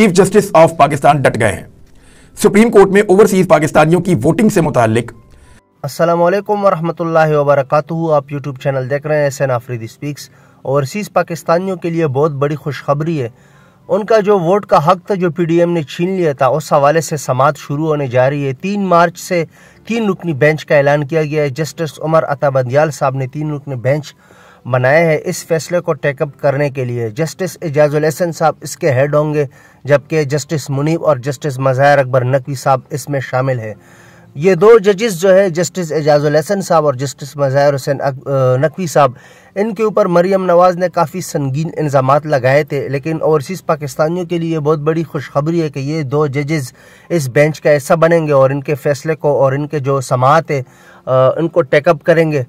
chief justice of Pakistan डट गए हैं सुप्रीम कोर्ट में ओवरसीज पाकिस्तानियों की वोटिंग से मुतालिक असलम वरहमल वरक आप यूट्यूब चैनल देख रहे हैं S N Afridi speaks overseas पाकिस्तानियों के लिए बहुत बड़ी खुशखबरी है उनका जो वोट का हक था जो पीडीएम ने छीन लिया था उस हवाले से समात शुरू होने जा रही है तीन मार्च से तीन रुकनी बेंच का ऐलान किया गया है जस्टिस उमर अता बंदियाल साहब ने तीन रुकनी बेंच बनाए हैं इस फैसले को टेकअप करने के लिए जस्टिस एजाज उलहसन साहब इसके हेड होंगे जबकि जस्टिस मुनीब और जस्टिस मज़ाहिर अकबर नकवी साहब इसमें शामिल है ये दो जजेस जो है जस्टिस एजाज उलहसन साहब और जस्टिस मज़ाहिर हुसैन नकवी साहब इनके ऊपर मरीम नवाज़ ने काफ़ी संगीन इल्ज़ाम लगाए थे लेकिन ओवरसीज़ पाकिस्तानियों के लिए बहुत बड़ी खुशखबरी है कि ये दो जजेस इस बेंच का हिस्सा बनेंगे और इनके फैसले को और इनके जो समात है इनको टेकअप करेंगे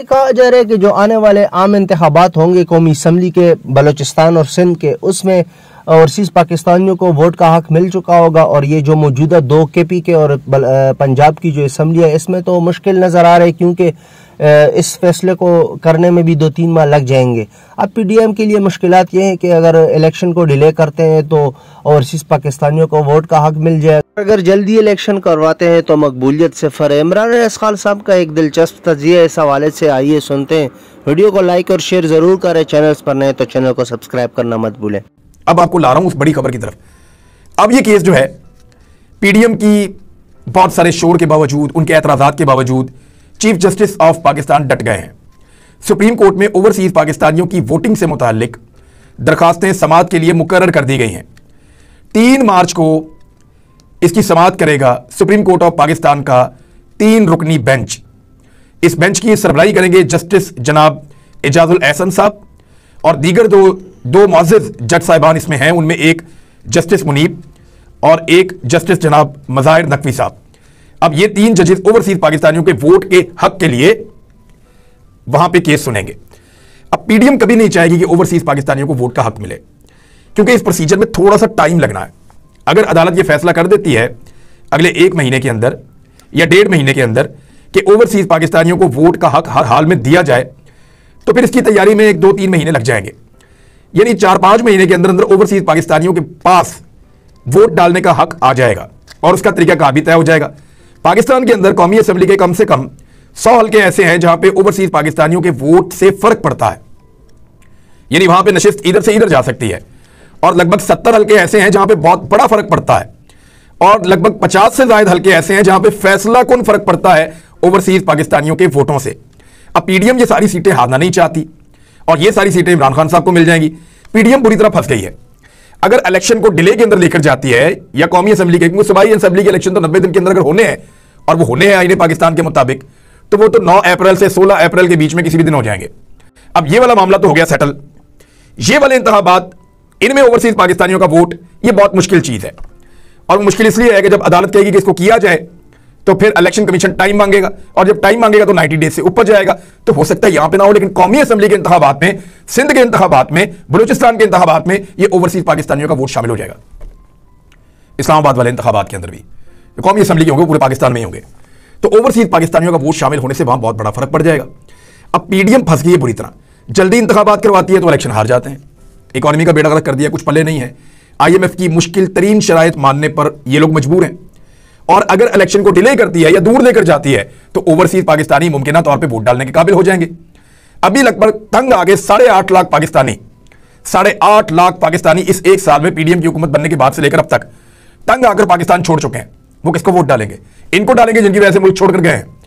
कहा जा रहा है कि जो आने वाले आम इंतबात होंगे कौमी इसम्बली के बलोचिस्तान और सिंध के उसमें औरसीज पाकिस्तानियों को वोट का हक मिल चुका होगा और ये जो मौजूदा दो के पी के और पंजाब की जो इसम्बली है इसमें तो मुश्किल नज़र आ रही है क्योंकि इस फैसले को करने में भी दो तीन माह लग जाएंगे अब पीडीएम के लिए मुश्किल ये हैं कि अगर इलेक्शन को डिले करते हैं तो ओवरसीज़ पाकिस्तानियों को वोट का हक मिल जाए अगर जल्दी इलेक्शन करवाते हैं तो मकबूलियत से फर इमरान रस साहब का एक दिलचस्प तजिया इस हवाले से आइए सुनते हैं वीडियो को लाइक और शेयर ज़रूर करें चैनल पर नए तो चैनल को सब्सक्राइब करना मत भूलें अब आपको ला रहा हूँ उस बड़ी खबर की तरफ अब ये केस जो है पीडीएम की बहुत सारे शोर के बावजूद उनके एतराज के बावजूद चीफ जस्टिस ऑफ पाकिस्तान डट गए हैं सुप्रीम कोर्ट में ओवरसीज पाकिस्तानियों की वोटिंग से मुतक दरखास्तें समात के लिए मुकर कर दी गई हैं तीन मार्च को इसकी समात करेगा सुप्रीम कोर्ट ऑफ पाकिस्तान का तीन रुकनी बेंच इस बेंच की सरबराई करेंगे जस्टिस जनाब एजाजुल एहसन साहब और दीगर दो दो मज्ज जज साहिबान इसमें हैं उनमें एक जस्टिस मुनीब और एक जस्टिस जनाब मज़ाहिर नकवी साहब अब ये तीन जजेस ओवरसीज पाकिस्तानियों के वोट के हक के लिए वहां पे केस सुनेंगे अब पीडीएम कभी नहीं चाहेगी कि ओवरसीज पाकिस्तानियों को वोट का हक मिले क्योंकि इस प्रोसीजर में थोड़ा सा टाइम लगना है अगर अदालत यह फैसला कर देती है अगले एक महीने के अंदर या डेढ़ महीने के अंदर कि ओवरसीज पाकिस्तानियों को वोट का हक हर हाल में दिया जाए तो फिर इसकी तैयारी में एक दो तीन महीने लग जाएंगे यानी चार पांच महीने के अंदर अंदर ओवरसीज पाकिस्तानियों के पास वोट डालने का हक आ जाएगा और उसका तरीका भी तय हो जाएगा पाकिस्तान के अंदर कौमी असम्बली के कम से कम सौ हल्के ऐसे हैं जहां पे ओवरसीज पाकिस्तानियों के वोट से फर्क पड़ता है यानी वहां पे नशिस्त इधर से इधर जा सकती है और लगभग सत्तर हल्के ऐसे हैं जहां पे बहुत बड़ा फर्क पड़ता है और लगभग पचास से ज्यादा हल्के ऐसे हैं जहां पे फैसला कौन फर्क पड़ता है ओवरसीज पाकिस्तानियों के वोटों से अब पीडीएम ये सारी सीटें हारना नहीं चाहती और ये सारी सीटें इमरान खान साहब को मिल जाएंगी पीडीएम बुरी तरह फंस गई है अगर इलेक्शन को डिले के अंदर लेकर जाती है या कौमी असेंबली के क्योंकि सुबाई असेंबली के इलेक्शन तो नब्बे दिन के अंदर अगर होने हैं और वो होने हैं आईने पाकिस्तान के मुताबिक तो वो तो नौ अप्रैल से सोलह अप्रैल के बीच में किसी भी दिन हो जाएंगे अब ये वाला मामला तो हो गया सेटल ये वाले इंतबात इनमें ओवरसीज पाकिस्तानियों का वोट ये बहुत मुश्किल चीज़ है और मुश्किल इसलिए है कि जब अदालत कहेगी कि इसको किया जाए तो फिर इलेक्शन कमीशन टाइम मांगेगा और जब टाइम मांगेगा तो 90 डेज से ऊपर जाएगा तो हो सकता है यहां पे ना हो लेकिन कौमी असेंबली के इंतबात में सिंध के इंतबात में बलूचिस्तान के इंतबात में ये ओवरसीज पाकिस्तानियों का वोट शामिल हो जाएगा इस्लामाबाद वाले इंतबात के अंदर भी कौमी असेंबली के होंगे पूरे पाकिस्तान में ही होंगे तो ओवरसीज पाकिस्तानियों का वोट शामिल होने से वहां बहुत बड़ा फर्क पड़ जाएगा अब पीडीएम फंस गई है बुरी तरह जल्दी इंतबात करवाती है तो इलेक्शन हार जाते हैं इकॉनमी का बेड़ा गर्क कर दिया कुछ पल्ले नहीं है आईएमएफ की मुश्किल तरीन शराय मानने पर ये लोग मजबूर हैं और अगर इलेक्शन को डिले करती है या दूर लेकर जाती है तो ओवरसीज पाकिस्तानी मुमकिन तौर पर वोट डालने के काबिल हो जाएंगे अभी लगभग तंग आगे साढ़े आठ लाख पाकिस्तानी साढ़े आठ लाख पाकिस्तानी इस एक साल में पीडीएम की हुकूमत बनने के बाद से लेकर अब तक तंग आकर पाकिस्तान छोड़ चुके हैं वो किसको वोट डालेंगे इनको डालेंगे जिनकी वजह से मुल्क छोड़कर गए हैं